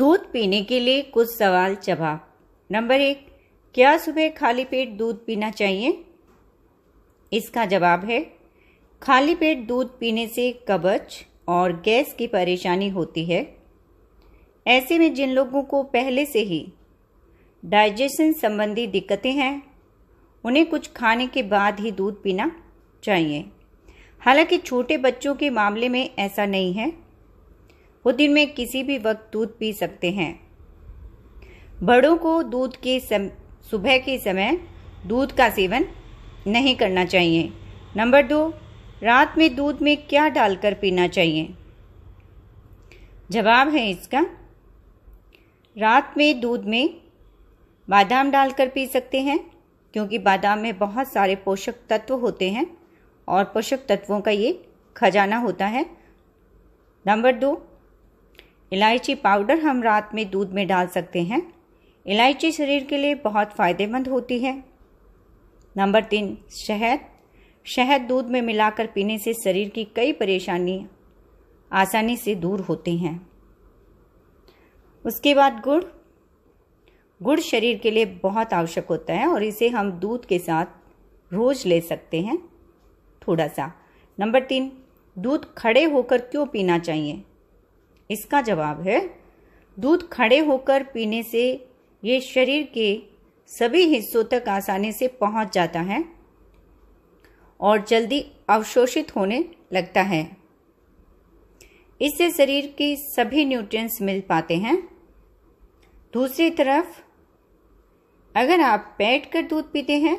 दूध पीने के लिए कुछ सवाल जवाब नंबर एक क्या सुबह खाली पेट दूध पीना चाहिए इसका जवाब है खाली पेट दूध पीने से कब्ज और गैस की परेशानी होती है ऐसे में जिन लोगों को पहले से ही डाइजेशन संबंधी दिक्कतें हैं उन्हें कुछ खाने के बाद ही दूध पीना चाहिए हालांकि छोटे बच्चों के मामले में ऐसा नहीं है वो दिन में किसी भी वक्त दूध पी सकते हैं बड़ों को दूध के सम, सुबह के समय दूध का सेवन नहीं करना चाहिए नंबर दो रात में दूध में क्या डालकर पीना चाहिए जवाब है इसका रात में दूध में बादाम डालकर पी सकते हैं क्योंकि बादाम में बहुत सारे पोषक तत्व होते हैं और पोषक तत्वों का ये खजाना होता है नंबर दो इलायची पाउडर हम रात में दूध में डाल सकते हैं इलायची शरीर के लिए बहुत फ़ायदेमंद होती है नंबर तीन शहद शहद दूध में मिलाकर पीने से शरीर की कई परेशानी आसानी से दूर होती हैं उसके बाद गुड़ गुड़ शरीर के लिए बहुत आवश्यक होता है और इसे हम दूध के साथ रोज ले सकते हैं थोड़ा सा नंबर तीन दूध खड़े होकर क्यों पीना चाहिए इसका जवाब है दूध खड़े होकर पीने से ये शरीर के सभी हिस्सों तक आसानी से पहुंच जाता है और जल्दी अवशोषित होने लगता है इससे शरीर के सभी न्यूट्रिएंट्स मिल पाते हैं दूसरी तरफ अगर आप बैठ कर दूध पीते हैं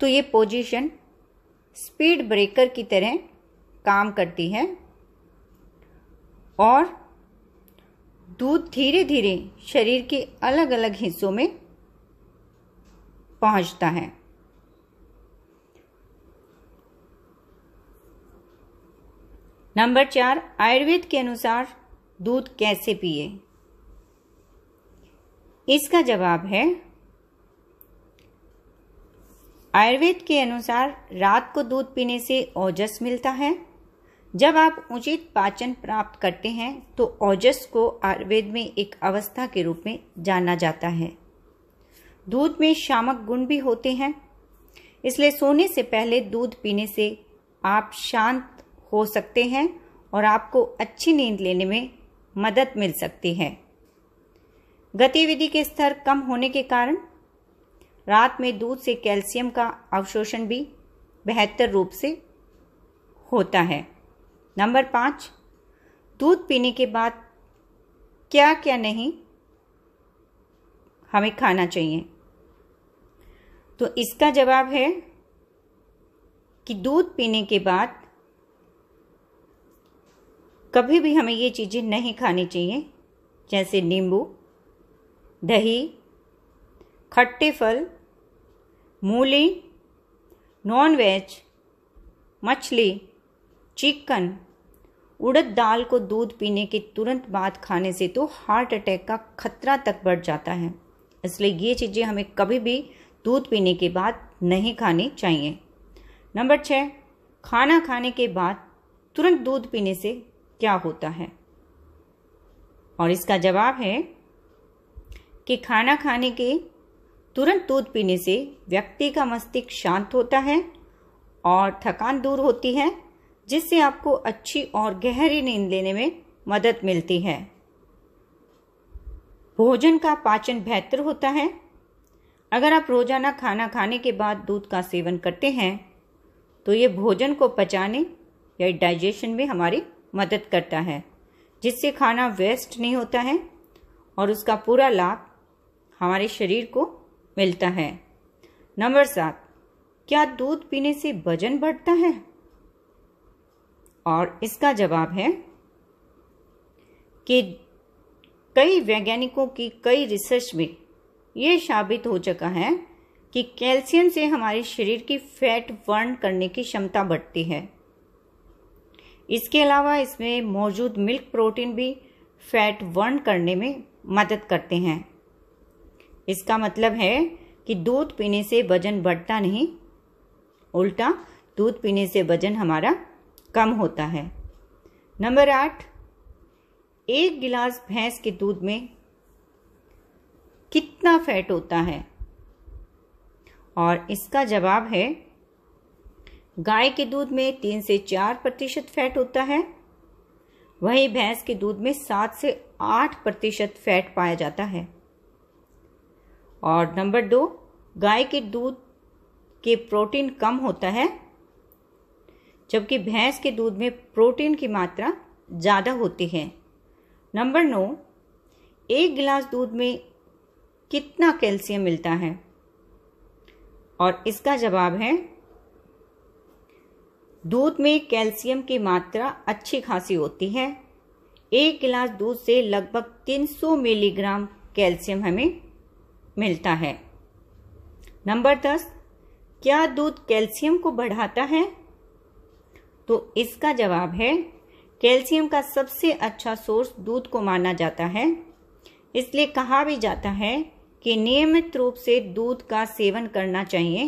तो ये पोजीशन स्पीड ब्रेकर की तरह काम करती है और दूध धीरे धीरे शरीर के अलग अलग हिस्सों में पहुंचता है नंबर चार आयुर्वेद के अनुसार दूध कैसे पिए इसका जवाब है आयुर्वेद के अनुसार रात को दूध पीने से ओजस मिलता है जब आप उचित पाचन प्राप्त करते हैं तो ओजस को आयुर्वेद में एक अवस्था के रूप में जाना जाता है दूध में शामक गुण भी होते हैं इसलिए सोने से पहले दूध पीने से आप शांत हो सकते हैं और आपको अच्छी नींद लेने में मदद मिल सकती है गतिविधि के स्तर कम होने के कारण रात में दूध से कैल्शियम का अवशोषण भी बेहतर रूप से होता है नंबर पाँच दूध पीने के बाद क्या क्या नहीं हमें खाना चाहिए तो इसका जवाब है कि दूध पीने के बाद कभी भी हमें ये चीज़ें नहीं खानी चाहिए जैसे नींबू दही खट्टे फल मूली नॉन वेज मछली चिकन उड़द दाल को दूध पीने के तुरंत बाद खाने से तो हार्ट अटैक का खतरा तक बढ़ जाता है इसलिए ये चीज़ें हमें कभी भी दूध पीने के बाद नहीं खानी चाहिए नंबर छः खाना खाने के बाद तुरंत दूध पीने से क्या होता है और इसका जवाब है कि खाना खाने के तुरंत दूध पीने से व्यक्ति का मस्तिष्क शांत होता है और थकान दूर होती है जिससे आपको अच्छी और गहरी नींद लेने में मदद मिलती है भोजन का पाचन बेहतर होता है अगर आप रोजाना खाना खाने के बाद दूध का सेवन करते हैं तो ये भोजन को पचाने या डाइजेशन में हमारी मदद करता है जिससे खाना वेस्ट नहीं होता है और उसका पूरा लाभ हमारे शरीर को मिलता है नंबर सात क्या दूध पीने से वजन बढ़ता है और इसका जवाब है कि कई वैज्ञानिकों की कई रिसर्च में ये साबित हो चुका है कि कैल्शियम से हमारे शरीर की फैट बर्न करने की क्षमता बढ़ती है इसके अलावा इसमें मौजूद मिल्क प्रोटीन भी फैट बर्न करने में मदद करते हैं इसका मतलब है कि दूध पीने से वजन बढ़ता नहीं उल्टा दूध पीने से वजन हमारा कम होता है नंबर आठ एक गिलास भैंस के दूध में कितना फैट होता है और इसका जवाब है गाय के दूध में तीन से चार प्रतिशत फैट होता है वहीं भैंस के दूध में सात से आठ प्रतिशत फैट पाया जाता है और नंबर दो गाय के दूध के प्रोटीन कम होता है जबकि भैंस के दूध में प्रोटीन की मात्रा ज़्यादा होती है नंबर नौ एक गिलास दूध में कितना कैल्शियम मिलता है और इसका जवाब है दूध में कैल्शियम की मात्रा अच्छी खासी होती है एक गिलास दूध से लगभग 300 मिलीग्राम कैल्शियम हमें मिलता है नंबर दस क्या दूध कैल्शियम को बढ़ाता है तो इसका जवाब है कैल्शियम का सबसे अच्छा सोर्स दूध को माना जाता है इसलिए कहा भी जाता है कि नियमित रूप से दूध का सेवन करना चाहिए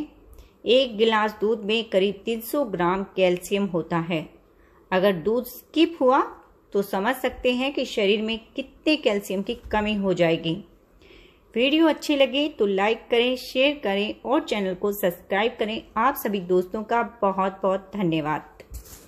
एक गिलास दूध में करीब 300 ग्राम कैल्शियम होता है अगर दूध स्किप हुआ तो समझ सकते हैं कि शरीर में कितने कैल्शियम की कमी हो जाएगी वीडियो अच्छी लगे तो लाइक करें शेयर करें और चैनल को सब्सक्राइब करें आप सभी दोस्तों का बहुत बहुत धन्यवाद